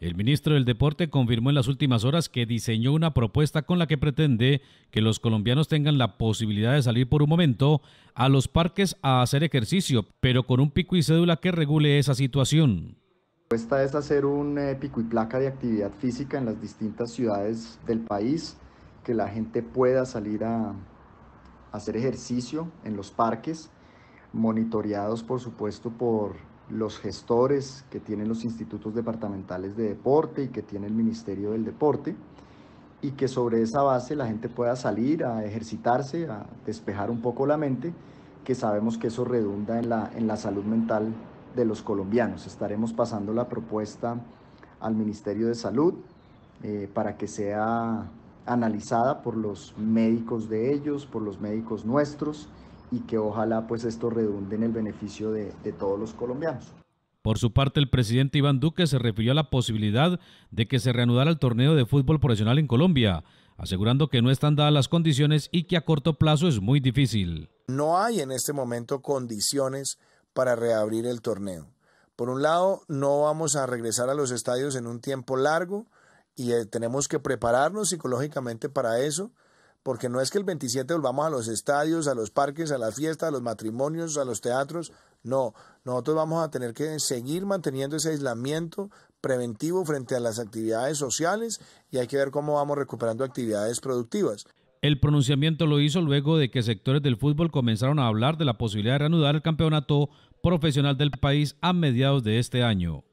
El ministro del Deporte confirmó en las últimas horas que diseñó una propuesta con la que pretende que los colombianos tengan la posibilidad de salir por un momento a los parques a hacer ejercicio, pero con un pico y cédula que regule esa situación. La propuesta es hacer un eh, pico y placa de actividad física en las distintas ciudades del país, que la gente pueda salir a hacer ejercicio en los parques, monitoreados por supuesto por los gestores que tienen los institutos departamentales de deporte y que tiene el Ministerio del Deporte, y que sobre esa base la gente pueda salir a ejercitarse, a despejar un poco la mente, que sabemos que eso redunda en la, en la salud mental de los colombianos. Estaremos pasando la propuesta al Ministerio de Salud eh, para que sea analizada por los médicos de ellos, por los médicos nuestros y que ojalá pues esto redunde en el beneficio de, de todos los colombianos. Por su parte, el presidente Iván Duque se refirió a la posibilidad de que se reanudara el torneo de fútbol profesional en Colombia, asegurando que no están dadas las condiciones y que a corto plazo es muy difícil. No hay en este momento condiciones para reabrir el torneo. Por un lado, no vamos a regresar a los estadios en un tiempo largo y eh, tenemos que prepararnos psicológicamente para eso porque no es que el 27 volvamos a los estadios, a los parques, a las fiestas, a los matrimonios, a los teatros. No, nosotros vamos a tener que seguir manteniendo ese aislamiento preventivo frente a las actividades sociales y hay que ver cómo vamos recuperando actividades productivas. El pronunciamiento lo hizo luego de que sectores del fútbol comenzaron a hablar de la posibilidad de reanudar el campeonato profesional del país a mediados de este año.